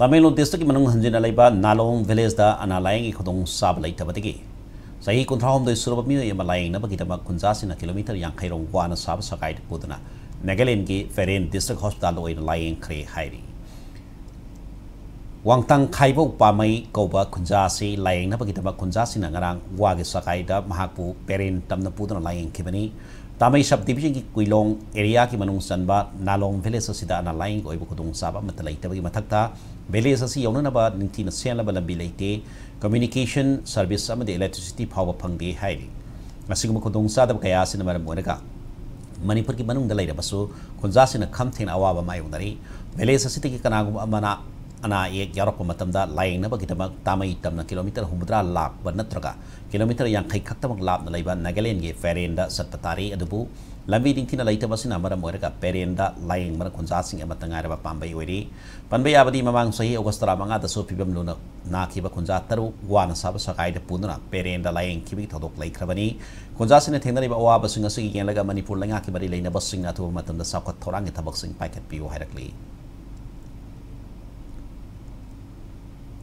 ตามเมลุนเทศกิมันงหันจินอะไรบ้างนาลงเวลส์ดาอนาลายงอีกตรงซาบเลท์ทับติกิสาเหตุคนท้าวมดยสุรบมีเ่ยมาลายงนะบางทีมาคุณจ้าสินะกิโลเมตรยังใครรงกว่านะซาบสกายปุตนะเนเกลินกิเฟรนดิสต์ฮอสพิตาลอยนลายงครีายรีวังตังใครพวกปามัยกอบะคุณจ้าสีลายงนะบางทีมาคุณจ้าสินะงำลังว่ากิสกายดับมหาปูเฟรนตั้ำนปุตนะลายงคิบันี้ तामई sub division की कुलों एरिया की मनुंग सनबा नालोंग विलेज असिदा ना लाइंग ओइब खुदुंग साबा मत लैतबगी मथक्ता विलेज लंबी लैते कम्युनिकेशन सर्विस अमदे फाव फंगे हाइरी ꯃꯁꯤꯒꯨꯝꯕ ꯈꯨꯗꯣꯡꯆꯥꯗꯕ ꯀꯌꯥ ꯑꯁꯤꯅ ꯃꯔꯝ ꯑꯣꯏꯔꯒ ꯃꯅꯤꯄꯨꯔꯒꯤ ꯃꯅꯨꯡꯗ ꯂꯩꯔꯕꯁꯨ ꯈꯨꯟꯖꯥꯁꯤꯡꯅ ꯈꯝ ana yek yaro ko matam da laing na ba kita na kilometer humudra lap ba kilometer yang kai kakta ma lap na laiba na galen ge ferien da sat adu bu lam bi ding tina laita ba sina mara moira ka ferien da laing mara kon zasing ema tanga ra ba pam bai sahi ogos tara manga so pi luna na ki ba kon za taru gua na sa ba sa kai da pun na ferien da laing ki bi ta dok lai krabani kon zasing na tengda ni ba oa ba sunga sugi gen laga manipul langa ki bari laina ba sunga tu ma tanda sa ko torang ita